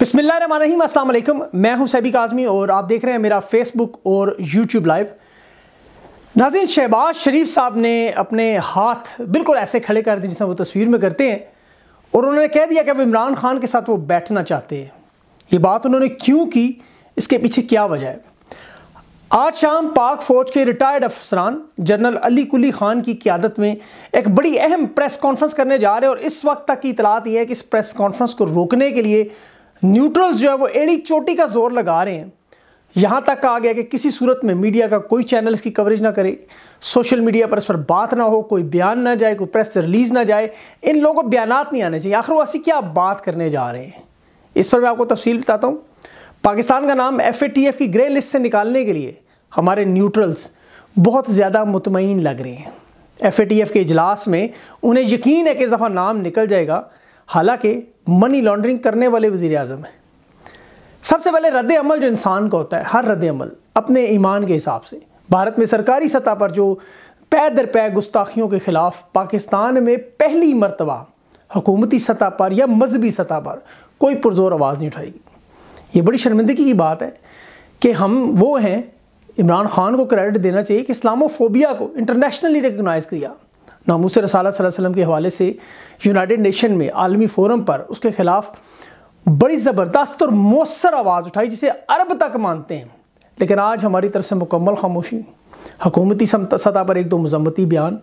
बिस्मिल्लाम अस्सलाम मैं हूं सैबिक आज़मी और आप देख रहे हैं मेरा फेसबुक और यूट्यूब लाइव नाजिन शहबाज शरीफ साहब ने अपने हाथ बिल्कुल ऐसे खड़े कर दिए जिसमें वो तस्वीर में करते हैं और उन्होंने कह दिया कि अब इमरान खान के साथ वो बैठना चाहते हैं ये बात उन्होंने क्यों की इसके पीछे क्या वजह है आज शाम पाक फौज के रिटायर्ड अफसरान जनरल अली कुली खान की क्यादत में एक बड़ी अहम प्रेस कॉन्फ्रेंस करने जा रहे हैं और इस वक्त तक की इतलात यह है कि इस प्रेस कॉन्फ्रेंस को रोकने के लिए न्यूट्रल्स जो है वो एड़ी चोटी का जोर लगा रहे हैं यहाँ तक कहा गया कि किसी सूरत में मीडिया का कोई चैनल इसकी कवरेज ना करे सोशल मीडिया पर इस पर बात ना हो कोई बयान ना जाए कोई प्रेस रिलीज़ ना जाए इन लोगों को बयान नहीं आने चाहिए आखिर वासी क्या बात करने जा रहे हैं इस पर मैं आपको तफसील बताता हूँ पाकिस्तान का नाम एफ की ग्रे लिस्ट से निकालने के लिए हमारे न्यूट्रल्स बहुत ज़्यादा मुतमिन लग रहे हैं एफ के इजलास में उन्हें यकीन है कि इस दफ़ा नाम निकल जाएगा हालांकि मनी लॉन्ड्रिंग करने वाले वजीर अजम हैं सबसे पहले रद्द अमल जो इंसान का होता है हर रद्द अमल अपने ईमान के हिसाब से भारत में सरकारी सतह पर जो पै दर पै गुस्ताखियों के ख़िलाफ़ पाकिस्तान में पहली मरतबा हकूमती सतह पर या मजहबी सतह पर कोई पुरजोर आवाज़ नहीं उठाएगी ये बड़ी शर्मिंदगी की बात है कि हम वो हैं इमरान खान को क्रेडिट देना चाहिए कि इस्लामोफोबिया को इंटरनेशनली रिकगनाइज़ किया नामूस रसाला वसम के हवाले से यूनाइटेड नेशन में आलमी फोरम पर उसके ख़िलाफ़ बड़ी ज़बरदस्त और मौसर आवाज़ उठाई जिसे अरब तक मानते हैं लेकिन आज हमारी तरफ से मुकम्मल खामोशी हकूमती सतह पर एक दो मजम्मती बयान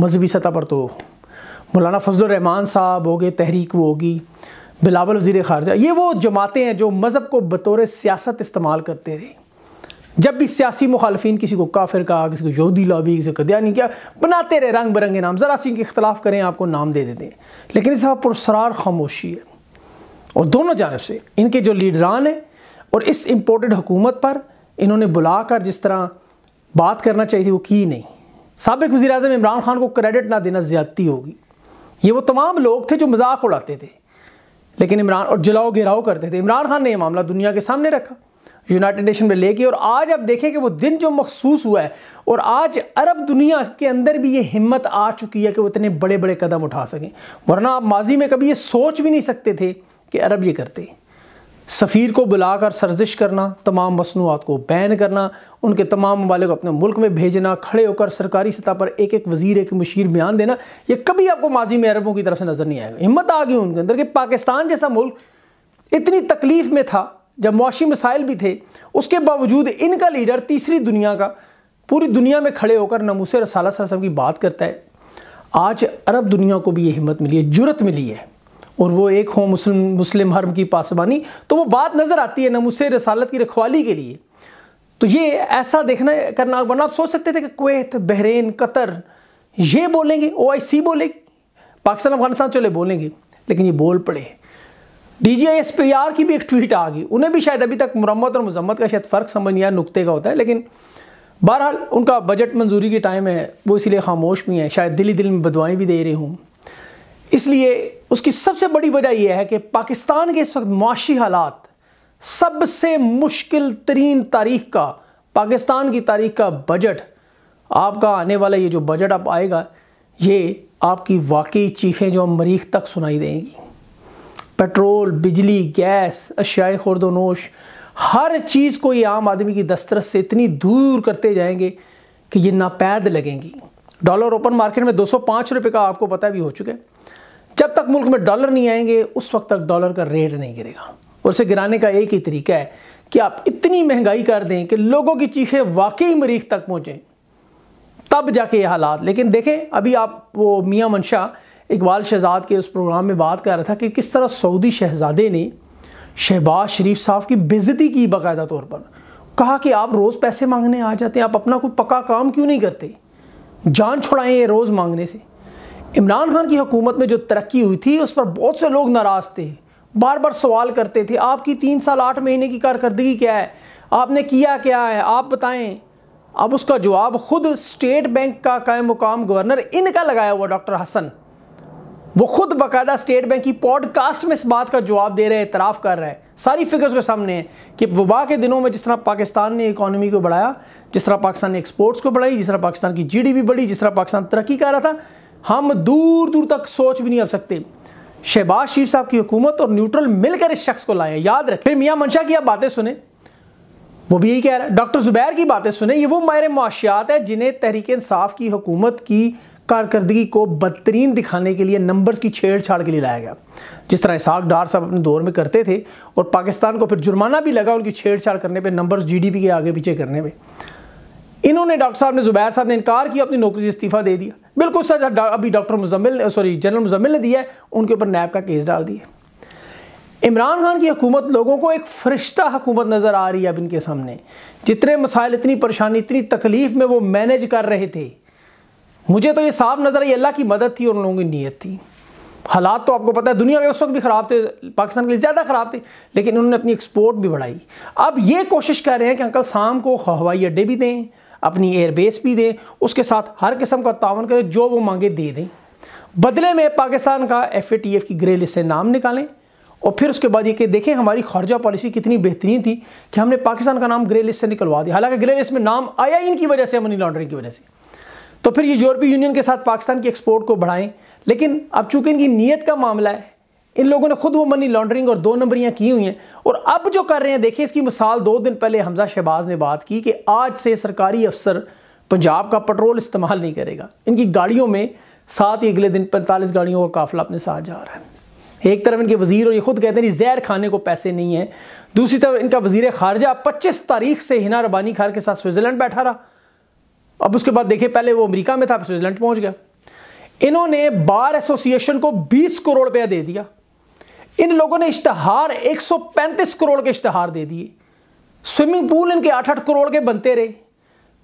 मजहबी सतह पर तो मौलाना फजलरहमान साहब हो गए तहरीक वो होगी बिलावल वजीर खारजा ये वो जमातें हैं जो मज़हब को बतौर सियासत इस्तेमाल करते रहे जब भी सियासी मुखालफी किसी को काफिर कहा किसी को यहूदी लॉबी किसी को नहीं किया बनाते रहे रंग बिरंगे नाम ज़रा सी के खिलाफ करें आपको नाम दे देते हैं लेकिन इस वक्त पुरसरार खामोशी है और दोनों जानब से इनके जो लीडरान हैं और इस इम्पोर्टेड हुकूमत पर इन्होंने बुला कर जिस तरह बात करना चाहिए थी वो की नहीं सबक वजी अजम इमरान खान को क्रेडिट ना देना ज्यादती होगी ये वो तमाम लोग थे जो मजाक उड़ाते थे लेकिन इमरान और जलाओ घेराव करते थे इमरान खान ने यह मामला दुनिया के सामने रखा यूनाइटेड नेशन में लेके और आज आप देखें कि वो दिन जो मखसूस हुआ है और आज अरब दुनिया के अंदर भी ये हिम्मत आ चुकी है कि वो इतने बड़े बड़े कदम उठा सकें वरना आप माजी में कभी ये सोच भी नहीं सकते थे कि अरब ये करते सफ़ीर को बुलाकर सर्जिश करना तमाम मसनूआत को बैन करना उनके तमाम ममालिक को अपने मुल्क में भेजना खड़े होकर सरकारी सतह पर एक एक वजीर एक मशीर बयान देना ये कभी आपको माजी में अरबों की तरफ से नज़र नहीं आएगा हिम्मत आ गई उनके अंदर कि पाकिस्तान जैसा मुल्क इतनी तकलीफ़ में था जब मुआशी मिसाइल भी थे उसके बावजूद इनका लीडर तीसरी दुनिया का पूरी दुनिया में खड़े होकर नमूस रसाल सलम की बात करता है आज अरब दुनिया को भी ये हिम्मत मिली है जुरत मिली है और वो एक हो मुस्लिम मुस्लिम हर्म की पासबानी तो वो बात नज़र आती है नमूस रसालत की रखवाली के लिए तो ये ऐसा देखना करना वरना आप सोच सकते थे कि कुवैत बहरेन कतर ये बोलेंगे ओ बोलेगी पाकिस्तान अफगानिस्तान चले बोलेंगे लेकिन ये बोल पड़े आर की भी एक ट्वीट आ गई उन्हें भी शायद अभी तक मुरम्मत और मजम्मत का शायद फ़र्क समझ नहीं आया नुकते का होता है लेकिन बहरहाल उनका बजट मंजूरी के टाइम है वो इसीलिए खामोश भी हैं शायद दिली दिल में बदवाएँ भी दे रही हूँ इसलिए उसकी सबसे बड़ी वजह यह है कि पाकिस्तान के इस वक्त मुआशी हालात सबसे मुश्किल तरीन तारीख का पाकिस्तान की तारीख का बजट आपका आने वाला ये जो बजट आप आएगा ये आपकी वाकई चीखें जो मरीख तक सुनाई देंगी पेट्रोल बिजली गैस अशियाए खुरदोनोश हर चीज़ को ये आम आदमी की दस्तरस से इतनी दूर करते जाएंगे कि ये नापैद लगेंगी डॉलर ओपन मार्केट में 205 रुपए का आपको पता भी हो चुका है जब तक मुल्क में डॉलर नहीं आएंगे उस वक्त तक डॉलर का रेट नहीं गिरेगा और उसे गिराने का एक ही तरीका है कि आप इतनी महंगाई कर दें कि लोगों की चीखें वाकई मरीख तक पहुँचें तब जाके ये हालात लेकिन देखें अभी आप वो मियाँ मनशा इकबाल शहजाद के उस प्रोग्राम में बात कर रहा था कि किस तरह सऊदी शहजादे ने शहबाज शरीफ साहब की बेजती की बाकायदा तौर पर कहा कि आप रोज़ पैसे मांगने आ जाते हैं आप अपना कोई पक्का काम क्यों नहीं करते जान छुड़ाएं ये रोज़ मांगने से इमरान खान की हुकूमत में जो तरक्की हुई थी उस पर बहुत से लोग नाराज़ थे बार बार सवाल करते थे आपकी तीन साल आठ महीने की कारकर्दगी क्या है आपने किया क्या है आप बताएं अब उसका जवाब खुद स्टेट बैंक का कायम मुकाम गवर्नर इनका लगाया हुआ डॉक्टर हसन वो खुद बाकायदा स्टेट बैंक की पॉडकास्ट में इस बात का जवाब दे रहे हैं इतराफ़ कर रहे हैं सारी फिगर्स के सामने है कि वबा के दिनों में जिस तरह पाकिस्तान ने इकानमी को बढ़ाया जिस तरह पाकिस्तान ने एक्सपोर्ट्स को बढ़ाई जिस तरह पाकिस्तान की जीडीपी बढ़ी जिस तरह पाकिस्तान तरक्की कर रहा था हम दूर दूर तक सोच भी नहीं अब सकते शहबाज शरीफ साहब की हुकूमत और न्यूट्रल मिलकर इस शख्स को लाए याद रखें फिर मियाँ मंशा की आप बातें सुने वो भी यही कह रहा है डॉक्टर जुबैर की बातें सुने ये वो मायरे मुआशियात है जिन्हें तहरीक इंसाफ की हुकूमत की कारकर्दगी को बदतरीन दिखाने के लिए नंबर्स की छेड़छाड़ के लिए लाया गया जिस तरह इसहाक डार साहब अपने दौर में करते थे और पाकिस्तान को फिर जुर्माना भी लगा उनकी छेड़छाड़ करने पर नंबर्स जीडीपी के आगे पीछे करने में इन्होंने डॉक्टर साहब ने जुबैर साहब ने इनकार किया अपनी नौकरी से इस्तीफा दे दिया बिल्कुल सच अभी doctor Muzammil sorry general Muzammil ने दिया है उनके ऊपर नैब का केस डाल दिया इमरान खान की हुकूमत लोगों को एक फरिश्ता हुकूमत नज़र आ रही है अब इनके सामने जितने मसाइल इतनी परेशानी इतनी तकलीफ में वो मैनेज कर रहे थे मुझे तो ये साफ नज़र आई अल्लाह की मदद थी और उन लोगों की नीयत थी हालात तो आपको पता है दुनिया में उस वक्त भी ख़राब थे पाकिस्तान के लिए ज़्यादा ख़राब थे लेकिन उन्होंने अपनी एक्सपोर्ट भी बढ़ाई अब ये कोशिश कर रहे हैं कि अंकल शाम को हवाई अड्डे भी दें अपनी एयरबेस भी दें उसके साथ हर किस्म का तावन करें जो वो मांगे दे दें बदले में पाकिस्तान का एफ की ग्रे लिस्ट से नाम निकालें और फिर उसके बाद ये कि देखें हमारी खर्जा पॉलिसी कितनी बेहतरीन थी कि हमने पाकिस्तान का नाम ग्रे लिस्ट से निकलवा दिया हालांकि ग्रे लिस्ट में नाम आया इनकी वजह से मनी लॉन्ड्रिंग की वजह से तो फिर ये यूरोपीय यूनियन के साथ पाकिस्तान की एक्सपोर्ट को बढ़ाएं लेकिन अब चूंकि इनकी नीयत का मामला है इन लोगों ने खुद वो मनी लॉन्ड्रिंग और दो नंबरियां की हुई हैं और अब जो कर रहे हैं देखिए इसकी मिसाल दो दिन पहले हमजा शहबाज ने बात की कि आज से सरकारी अफसर पंजाब का पेट्रोल इस्तेमाल नहीं करेगा इनकी गाड़ियों में साथ ही अगले दिन पैंतालीस गाड़ियों का काफिला अपने साथ जा रहा है एक तरफ इनके वजीर और ये खुद कहते हैं जहर खाने को पैसे नहीं है दूसरी तरफ इनका वजीर खारजा पच्चीस तारीख से हिना रबानी खार के साथ स्विट्जरलैंड बैठा रहा अब उसके बाद देखिए पहले वो अमेरिका में था स्विट्जरलैंड पहुंच गया इन्होंने बार एसोसिएशन को 20 करोड़ रुपया दे दिया इन लोगों ने इश्तहार 135 करोड़ के इश्तहार दे दिए स्विमिंग पूल इनके आठ आठ करोड़ के बनते रहे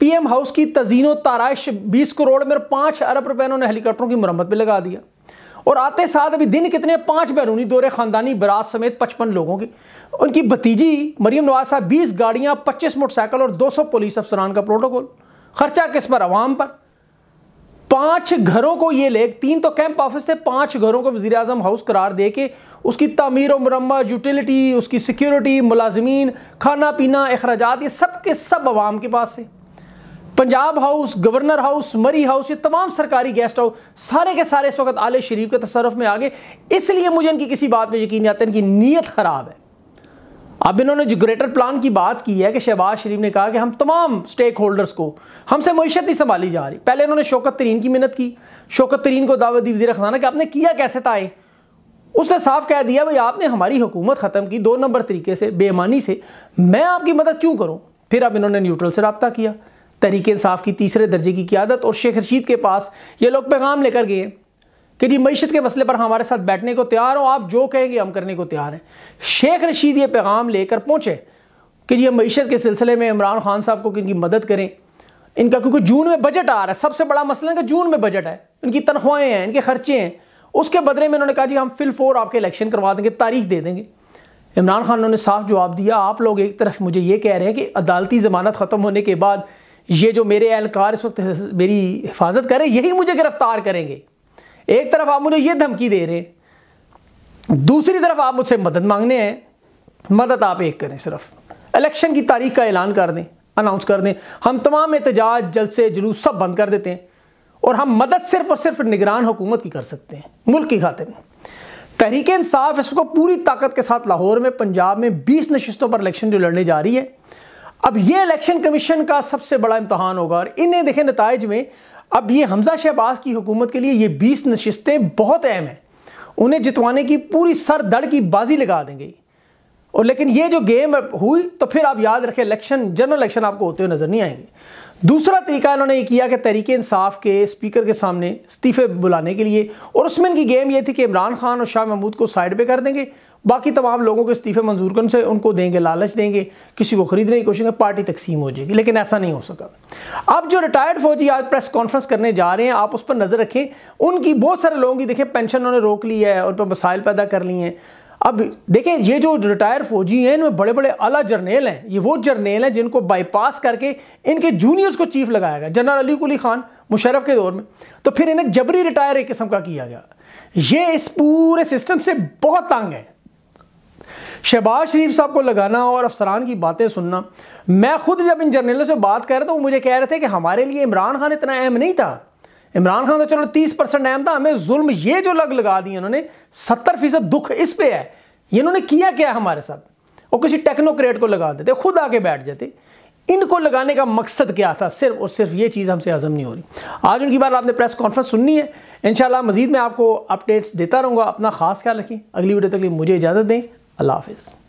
पीएम हाउस की तजीनों ताराइश 20 करोड़ में पांच अरब रुपए इन्होंने हेलीकॉप्टरों की मरम्मत पर लगा दिया और आते साथ अभी दिन कितने पांच बैरूनी दौरे खानदानी बरात समेत पचपन लोगों की उनकी भतीजी मरियम नवाज साहब बीस गाड़ियां पच्चीस मोटरसाइकिल और दो सौ पुलिस अफसरान का प्रोटोकॉल खर्चा किस पर अवाम पर पांच घरों को ये लेक तीन तो कैंप ऑफिस थे पांच घरों को वजी अजम हाउस करार दे के उसकी तमीर मरम्मत यूटिलिटी उसकी सिक्योरिटी मुलाजमीन खाना पीना अखराज ये सब के सब आवाम के पास है Punjab house governor house Murree house ये तमाम सरकारी गेस्ट हाउस सारे के सारे इस वक्त आले शरीफ के तसरफ में आ गए इसलिए मुझे इनकी किसी बात में यकीन आता है इनकी नीयत ख़राब है अब इन्होंने जो ग्रेटर प्लान की बात की है कि शहबाज शरीफ ने कहा कि हम तमाम स्टेक होल्डर्स को हमसे मीशत नहीं संभाली जा रही पहले इन्होंने शौकत तरीन की मिन्नत की शौकत तरीन को दावत दी वजीर खजाना कि आपने किया कैसे ताए उसने साफ कह दिया भाई आपने हमारी हुकूमत ख़त्म की दो नंबर तरीके से बेमानी से मैं आपकी मदद क्यों करूँ फिर अब इन्होंने न्यूट्रल से रबता किया तरीके इंसाफ की तीसरे दर्जे की क्यादत और शेख रशीद के पास ये लोग पैगाम लेकर गए कि जी मीशत के मसले पर हमारे साथ बैठने को तैयार हो आप जो कहेंगे हम करने को तैयार हैं शेख रशीद ये पैगाम लेकर पहुँचे कि जी मीशत के सिलसिले में इमरान खान साहब को इनकी मदद करें इनका क्योंकि जून में बजट आ रहा है सबसे बड़ा मसला इनका जून में बजट है इनकी तनख्वाहें हैं इनके खर्चे हैं उसके बदले में इन्होंने कहा जी हम फिल फोर आपके इलेक्शन करवा देंगे तारीख दे देंगे इमरान खान ने साफ जवाब दिया आप लोग एक तरफ मुझे ये कह रहे हैं कि अदालती ज़मानत ख़त्म होने के बाद ये जो मेरे एहलकार इस वक्त मेरी हिफाजत करें यही मुझे गिरफ़्तार करेंगे एक तरफ आप मुझे ये धमकी दे रहे दूसरी तरफ आप मुझसे मदद मांगने हैं मदद आप एक करें सिर्फ इलेक्शन की तारीख का ऐलान कर दें अनाउंस कर दें हम तमाम एहतजाज जलसे जुलूस सब बंद कर देते हैं और हम मदद सिर्फ और सिर्फ निगरान हुकूमत की कर सकते हैं मुल्क की खातिर तहरीक इंसाफ इसको पूरी ताकत के साथ लाहौर में पंजाब में बीस नशस्तों पर इलेक्शन जो लड़ने जा रही है अब ये इलेक्शन कमीशन का सबसे बड़ा इम्तहान होगा और इन्हें देखें नतज में अब ये हमजा शहबाज की हुकूमत के लिए ये बीस नशस्तें बहुत अहम हैं उन्हें जितवाने की पूरी सर दड़ की बाजी लगा देंगे और लेकिन ये जो गेम हुई तो फिर आप याद रखें इलेक्शन जनरल इलेक्शन आपको होते हुए नज़र नहीं आएंगे दूसरा तरीका इन्होंने ये किया कि तहरीक इंसाफ के स्पीकर के सामने इस्तीफे बुलाने के लिए और उसमें इनकी गेम ये थी कि इमरान खान और शाह महमूद को साइड पे कर देंगे बाकी तमाम लोगों के इस्तीफे मंजूर कर से उनको देंगे लालच देंगे किसी को खरीदने की कोशिश पार्टी तकसीम हो जाएगी लेकिन ऐसा नहीं हो सका अब जो रिटायर्ड फौजी आज प्रेस कॉन्फ्रेंस करने जा रहे हैं आप उस पर नज़र रखें उनकी बहुत सारे लोगों की देखें पेंशन उन्होंने रोक ली है उन पर मसाइल पैदा कर लिए हैं अब देखें ये जो रिटायर फौजी हैं इनमें बड़े बड़े अला जर्नेल हैं ये वो जर्नेल हैं जिनको बाईपास करके इनके जूनियर्स को चीफ लगाया गया जनरल अली कुली खान मुशरफ के दौर में तो फिर इन्हें जबरी रिटायर एक किस्म का किया गया ये इस पूरे सिस्टम से बहुत तंग है शहबाज शरीफ साहब को लगाना और अफसरान की बातें सुनना मैं खुद जब इन जर्नलों से बात कर रहा था वो मुझे कह रहे थे कि हमारे लिए इमरान खान इतना अहम नहीं था इमरान खान तो चलो तीस परसेंट अहम था हमें जुल्म ये जो लग लगा दी उन्होंने सत्तर फीसद दुख इस पे है ये इन्होंने किया क्या हमारे साथ वो किसी टेक्नोक्रेट को लगा देते खुद आके बैठ जाते इनको लगाने का मकसद क्या था सिर्फ और सिर्फ ये चीज़ हमसे हजम नहीं हो रही आज उनकी बात आपने प्रेस कॉन्फ्रेंस सुननी है इन मजीद मैं आपको अपडेट्स देता रहूँगा अपना खास ख्याल रखें अगली वीडियो तक लिए मुझे इजाज़त दें अल्लाह हाफिज़